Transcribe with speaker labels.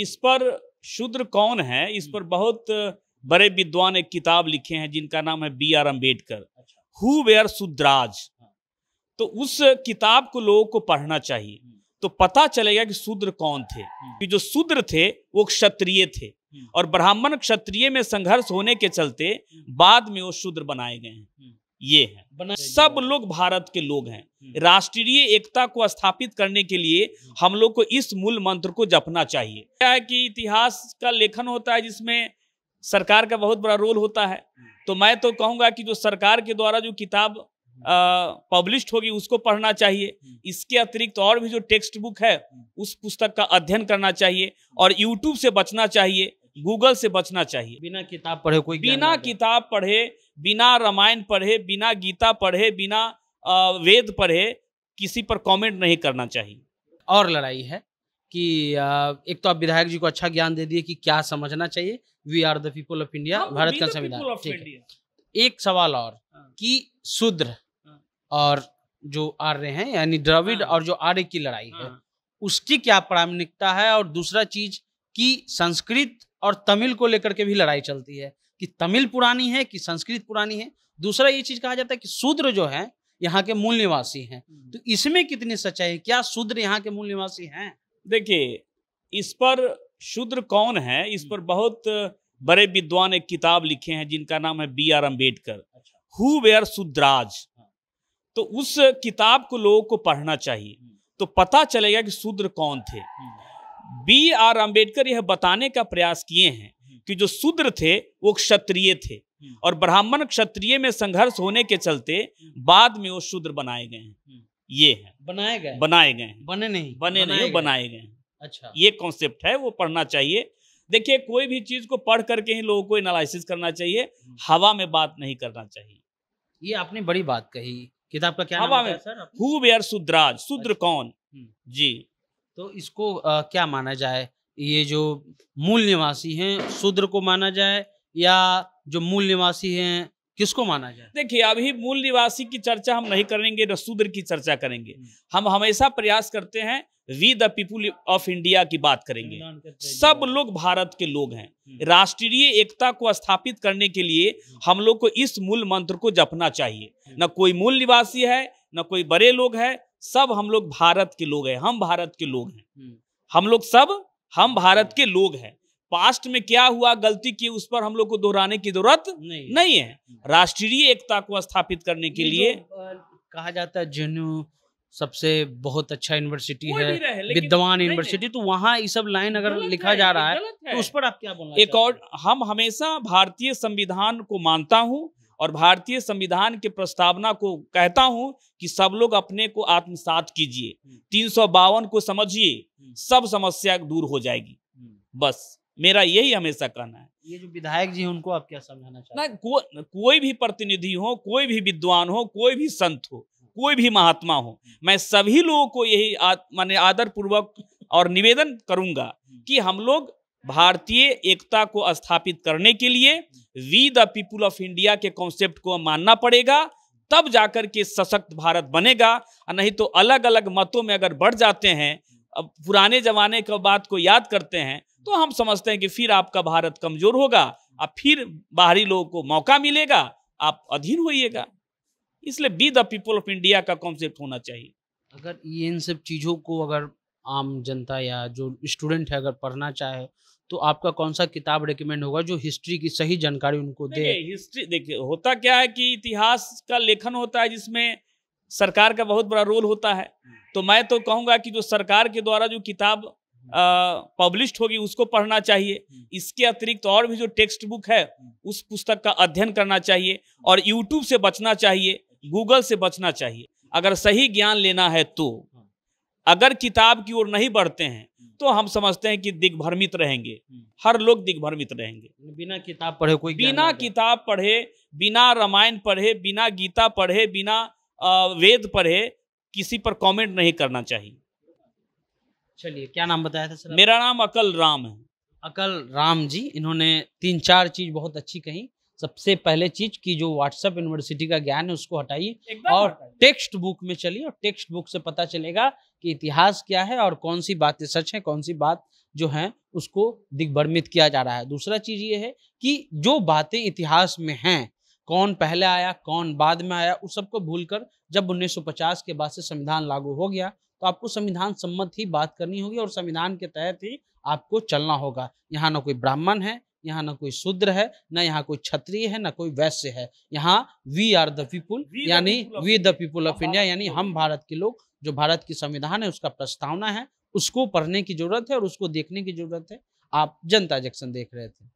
Speaker 1: इस पर शूद्र कौन है इस पर बहुत बड़े विद्वान एक किताब लिखे हैं जिनका नाम है B R Ambedkar who were Shudras तो उस किताब को लोगों को पढ़ना चाहिए हम्म। तो पता चलेगा कि शूद्र कौन थे हम्म। कि जो शूद्र थे वो क्षत्रिय थे हम्म। और ब्राह्मण क्षत्रिय में संघर्ष होने के चलते बाद में वो शूद्र बनाए गए हैं ये है सब लोग भारत के लोग हैं हम्म। राष्ट्रीय एकता को स्थापित करने के लिए हम्म। हम लोग को इस मूल मंत्र को जपना चाहिए क्या है कि इतिहास का लेखन होता है जिसमें सरकार का बहुत बड़ा रोल होता है हम्म। तो मैं तो कहूँगा कि जो सरकार के द्वारा जो किताब पब्लिश होगी उसको पढ़ना चाहिए इसके अतिरिक्त और भी जो टेक्स्ट बुक है उस पुस्तक का अध्ययन करना चाहिए और यूट्यूब से बचना चाहिए गूगल से बचना चाहिए बिना किताब पढ़े कोई बिना किताब पढ़े बिना रामायण पढ़े बिना गीता पढ़े बिना वेद पढ़े किसी पर कमेंट नहीं करना चाहिए
Speaker 2: और लड़ाई है कि एक तो आप विधायक जी को अच्छा ज्ञान दे दिए कि क्या समझना चाहिए we are the people of India Bharat का संविधान ठीक एक सवाल और हाँ। कि शूद्र हाँ। और जो आर्य हैं यानी द्रविड हाँ। और जो आर्य की लड़ाई है उसकी क्या प्रामाणिकता है और दूसरा चीज कि संस्कृत और तमिल को लेकर के भी लड़ाई चलती है कि तमिल पुरानी है कि संस्कृत पुरानी है दूसरा ये चीज कहा जाता है कि शूद्र जो है यहाँ के मूल निवासी हैं हम्म। तो
Speaker 1: इसमें कितनी सच्चाई है क्या शूद्र यहाँ के मूल निवासी हैं देखिए इस पर शूद्र कौन है इस हम्म। पर बहुत बड़े विद्वान एक किताब लिखे हैं जिनका नाम है बी आर अम्बेडकर अच्छा। हु वेयर शूद्राज हाँ। तो उस किताब को लोगों को पढ़ना चाहिए हम्म। तो पता चलेगा कि शूद्र कौन थे बी आर अंबेडकर यह बताने का प्रयास किए हैं कि जो शूद्र थे वो क्षत्रिय थे और ब्राह्मण क्षत्रिय में संघर्ष होने के चलते बाद में वो शूद्र बनाए गए हैं ये है बनाए गए बनाए गए बने नहीं बने नहीं बनाए गए अच्छा ये कॉन्सेप्ट है वो पढ़ना चाहिए देखिए कोई भी चीज को पढ़ करके ही लोगों को एनालिसिस करना चाहिए हवा में बात नहीं करना चाहिए ये आपने बड़ी बात कही किताब का क्या हवा में हु वेयर
Speaker 2: सुद्राज अच्छा। कौन हम्म। जी तो इसको आ, क्या माना जाए ये जो मूल निवासी हैं शूद्र को माना जाए या जो मूल निवासी हैं
Speaker 1: किसको माना जाए देखिए अभी मूल निवासी की चर्चा हम नहीं करेंगे न शूद्र की चर्चा करेंगे हम्म। हम हमेशा प्रयास करते हैं we the people of India की बात करेंगे सब लोग भारत के लोग हैं हम्म। राष्ट्रीय एकता को स्थापित करने के लिए हम्म। हम लोग को इस मूल मंत्र को जपना चाहिए न कोई मूल निवासी है न कोई बड़े लोग है सब हम लोग भारत के लोग हैं हम भारत के लोग हैं हम्म। हम लोग सब हम अच्छा। भारत के लोग हैं पास्ट में क्या हुआ गलती की उस पर हम लोग को दोहराने की जरूरत नहीं, नहीं है हम्म। राष्ट्रीय एकता को स्थापित करने के लिए
Speaker 2: कहा जाता है जेन्यू सबसे बहुत अच्छा यूनिवर्सिटी है विद्वान यूनिवर्सिटी तो वहाँ ये सब लाइन अगर लिखा
Speaker 1: जा रहा है, तो है तो उस
Speaker 2: पर आप क्या बोलना एक और
Speaker 1: हम हमेशा भारतीय संविधान को मानता हूँ और भारतीय संविधान के प्रस्तावना को कहता हूं कि सब लोग अपने को आत्मसात कीजिए हम्म। तीन को समझिए हम्म। सब समस्या दूर हो जाएगी हम्म। बस मेरा यही हमेशा कहना है
Speaker 2: ये जो विधायक जी उनको आप क्या समझाना चाहते हैं
Speaker 1: को, कोई भी प्रतिनिधि हो कोई भी विद्वान हो कोई भी संत हो कोई भी महात्मा हो मैं सभी लोगों को यही माने आदर पूर्वक और निवेदन करूंगा कि हम लोग भारतीय एकता को स्थापित करने के लिए we the people of India के कॉन्सेप्ट को मानना पड़ेगा तब जाकर के सशक्त भारत बनेगा नहीं तो अलग अलग मतों में अगर बढ़ जाते हैं अब पुराने जमाने की बात को याद करते हैं तो हम समझते हैं कि फिर आपका भारत कमजोर होगा और फिर बाहरी लोगों को मौका मिलेगा आप अधीन होइएगा इसलिए we the people of India का कॉन्सेप्ट होना चाहिए
Speaker 2: अगर ये इन सब चीज़ों को अगर आम जनता या जो स्टूडेंट है अगर पढ़ना चाहे तो आपका कौन सा किताब रिकमेंड होगा जो हिस्ट्री की सही जानकारी उनको दे
Speaker 1: हिस्ट्री देखिए होता क्या है कि इतिहास का लेखन होता है जिसमें सरकार का बहुत बड़ा रोल होता है तो मैं तो कहूँगा कि जो सरकार के द्वारा जो किताब पब्लिश होगी उसको पढ़ना चाहिए इसके अतिरिक्त तो और भी जो टेक्स्ट बुक है उस पुस्तक का अध्ययन करना चाहिए और यूट्यूब से बचना चाहिए गूगल से बचना चाहिए अगर सही ज्ञान लेना है तो अगर किताब की ओर नहीं बढ़ते हैं हम्म। तो हम समझते हैं कि दिग्भ्रमित रहेंगे हम्म। हर लोग दिग्भ्रमित रहेंगे बिना किताब पढ़े कोई बिना किताब पढ़े बिना रामायण पढ़े बिना गीता पढ़े बिना वेद पढ़े किसी पर कमेंट नहीं करना चाहिए
Speaker 2: चलिए क्या नाम बताया था सर
Speaker 1: मेरा नाम अकल राम
Speaker 2: है अकल राम जी इन्होंने तीन चार चीज बहुत अच्छी कही सबसे पहले चीज की जो व्हाट्सएप यूनिवर्सिटी का ज्ञान है उसको हटाइए और टेक्स्ट बुक में चलिए और टेक्स्ट बुक से पता चलेगा कि इतिहास क्या है और कौन सी बातें सच हैं कौन सी बात जो है उसको दिग्भ्रमित किया जा रहा है दूसरा चीज़ ये है कि जो बातें इतिहास में हैं कौन पहले आया कौन बाद में आया उस सबको भूल कर जब 1950 के बाद से संविधान लागू हो गया तो आपको संविधान सम्मत ही बात करनी होगी और संविधान के तहत ही आपको चलना होगा यहाँ ना कोई ब्राह्मण है यहाँ ना कोई शूद्र है ना यहाँ कोई क्षत्रिय है ना कोई वैश्य है यहाँ वी आर द पीपुल यानी we the people of India यानी हम भारत के लोग जो भारत की संविधान है उसका प्रस्तावना है उसको पढ़ने की जरूरत है और उसको देखने की जरूरत है आप जनता जंक्शन देख रहे थे